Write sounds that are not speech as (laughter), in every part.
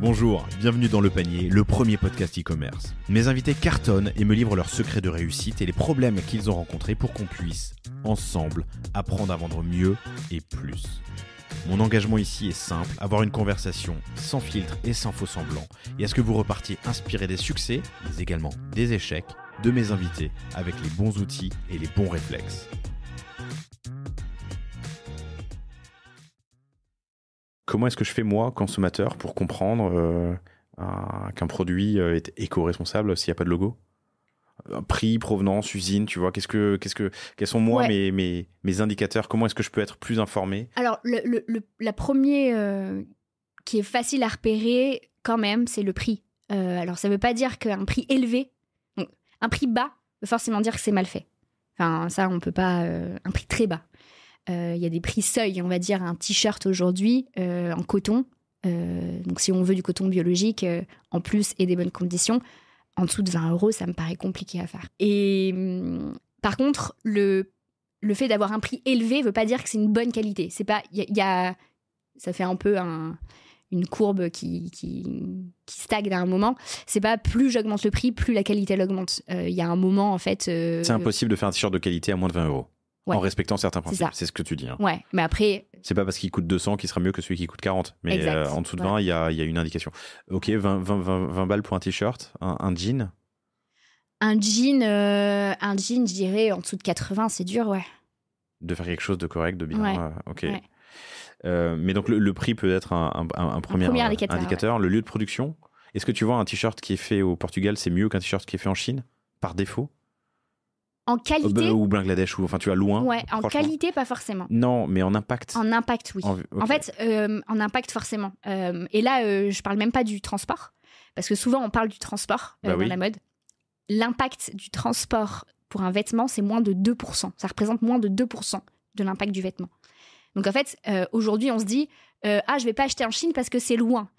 Bonjour, bienvenue dans Le Panier, le premier podcast e-commerce. Mes invités cartonnent et me livrent leurs secrets de réussite et les problèmes qu'ils ont rencontrés pour qu'on puisse, ensemble, apprendre à vendre mieux et plus. Mon engagement ici est simple, avoir une conversation sans filtre et sans faux semblants. et à ce que vous repartiez inspiré des succès, mais également des échecs, de mes invités avec les bons outils et les bons réflexes. Comment est-ce que je fais moi, consommateur, pour comprendre euh, qu'un produit euh, est éco-responsable s'il n'y a pas de logo euh, prix, provenance, usine, tu vois, qu'est-ce que, qu'est-ce que, quels sont moi mes, mes, indicateurs Comment est-ce que je peux être plus informé Alors, le, le, la première qui est facile à repérer quand même, c'est le prix. alors, ça ne veut pas dire qu'un prix élevé un prix bas veut forcément dire que c'est mal fait. Enfin, ça, on ne peut pas. Euh, un prix très bas. Euh, il y a des prix seuil, on va dire. Un t-shirt aujourd'hui euh, en coton. donc, si on veut du coton biologique en plus et des bonnes conditions, en dessous de 20 euros, ça me paraît compliqué à faire. Et hum, par contre, le, le fait d'avoir un prix élevé ne veut pas dire que c'est une bonne qualité. C'est pas. Il ça fait un peu un une courbe qui, qui, stagne à un moment. C'est pas plus j'augmente le prix, plus la qualité augmente. Euh, il y a un moment en fait. Euh, c'est impossible de faire un t-shirt de qualité à moins de 20 euros. En respectant certains principes, c'est ce que tu dis. Hein. Ouais, mais après. C'est pas parce qu'il coûte 200 qu'il sera mieux que celui qui coûte 40. Mais euh, en dessous de 20, il y, a, une indication. Ok, 20, 20, balles pour un t-shirt, un, jean Un jean, un jean, je dirais en dessous de 80, c'est dur, ouais. De faire quelque chose de correct, de bien. ok. Ouais. Euh, mais donc le, prix peut être un, premier, indicateur. Le lieu de production. Est-ce que tu vois un t-shirt qui est fait au Portugal, c'est mieux qu'un t-shirt qui est fait en Chine par défaut en qualité euh, bah, ou Bangladesh ou enfin tu as loin ouais en qualité pas forcément non mais en impact en impact oui en, fait euh, en impact forcément et là je parle même pas du transport parce que souvent on parle du transport bah dans la mode l'impact du transport pour un vêtement c'est moins de 2% ça représente moins de 2% de l'impact du vêtement donc en fait, euh, aujourd'hui, on se dit euh, ah, je vais pas acheter en Chine parce que c'est loin.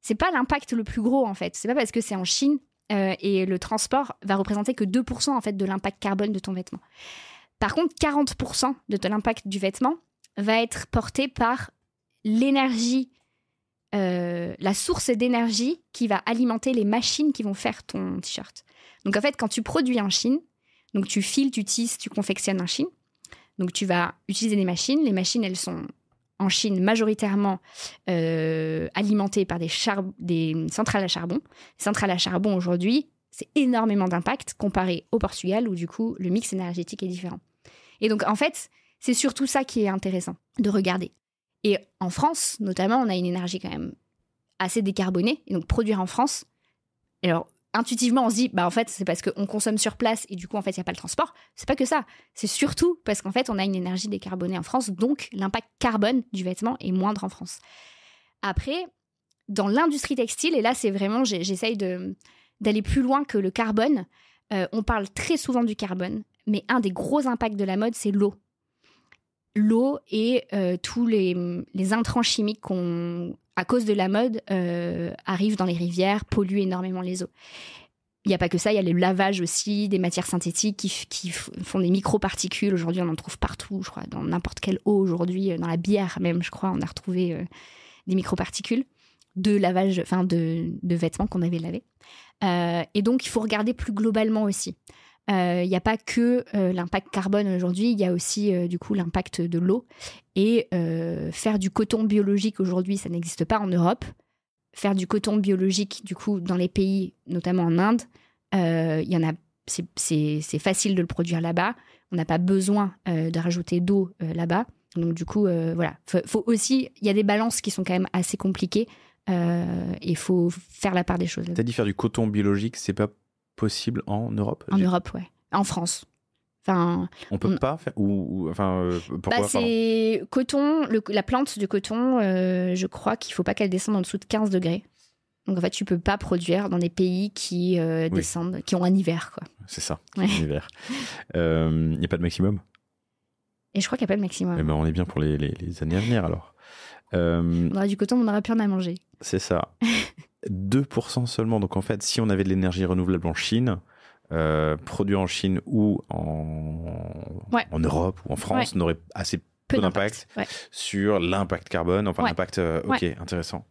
C'est pas l'impact le plus gros en fait. C'est pas parce que c'est en Chine euh, et le transport va représenter que 2% en fait de l'impact carbone de ton vêtement. Par contre, 40% de l'impact du vêtement va être porté par l'énergie, la source d'énergie qui va alimenter les machines qui vont faire ton t-shirt. Donc en fait, quand tu produis en Chine, donc tu files, tu tisses, tu confectionnes en Chine, donc tu vas utiliser des machines. Les machines, elles sont en Chine majoritairement euh, alimentées par des, centrales à charbon. Les centrales à charbon aujourd'hui, c'est énormément d'impact comparé au Portugal où du coup le mix énergétique est différent. Et donc en fait, c'est surtout ça qui est intéressant de regarder. Et en France, notamment, on a une énergie quand même assez décarbonée. Et donc produire en France, alors intuitivement, on se dit, bah en fait, c'est parce qu'on consomme sur place et du coup, en fait, il n'y a pas le transport. C'est pas que ça. C'est surtout parce qu'en fait, on a une énergie décarbonée en France, donc l'impact carbone du vêtement est moindre en France. Après, dans l'industrie textile, et là, c'est vraiment, j'essaye d'aller plus loin que le carbone. Euh, on parle très souvent du carbone, mais un des gros impacts de la mode, c'est l'eau. L'eau et euh, tous les, les intrants chimiques qu'on à cause de la mode, euh, arrivent dans les rivières, polluent énormément les eaux. Il n'y a pas que ça, il y a le lavage aussi, des matières synthétiques qui, font des microparticules. Aujourd'hui, on en trouve partout, je crois, dans n'importe quelle eau aujourd'hui, euh, dans la bière même, je crois, on a retrouvé euh, des microparticules de lavage, enfin de, vêtements qu'on avait lavés. Euh, et donc, il faut regarder plus globalement aussi. Il euh, n'y a pas que euh, l'impact carbone aujourd'hui, il y a aussi euh, du coup l'impact de l'eau. Et faire du coton biologique aujourd'hui, ça n'existe pas en Europe. Faire du coton biologique, du coup, dans les pays, notamment en Inde, il y en a, c'est facile de le produire là-bas. On n'a pas besoin de rajouter d'eau là-bas. Donc du coup, voilà, faut, aussi, il y a des balances qui sont quand même assez compliquées. il faut faire la part des choses. as dit faire du coton biologique, c'est pas possible en Europe En Europe, ouais. En France. Enfin, on peut pas faire ou, enfin euh, pourquoi bah, c'est coton la plante de coton euh, je crois qu'il faut pas qu'elle descende en dessous de 15 degrés donc en fait tu peux pas produire dans des pays qui euh, descendent qui ont un hiver quoi c'est ça un hiver il n'y a pas de maximum et je crois qu'il n'y a pas de maximum mais eh ben, on est bien pour les, années à venir alors on aura du coton on aura plus rien à manger c'est ça (laughs) 2% seulement. Donc en fait, si on avait de l'énergie renouvelable en Chine, euh, produit en Chine ou en, en Europe ou en France, n'aurait assez peu, d'impact sur l'impact carbone, enfin l'impact, euh, ok, intéressant.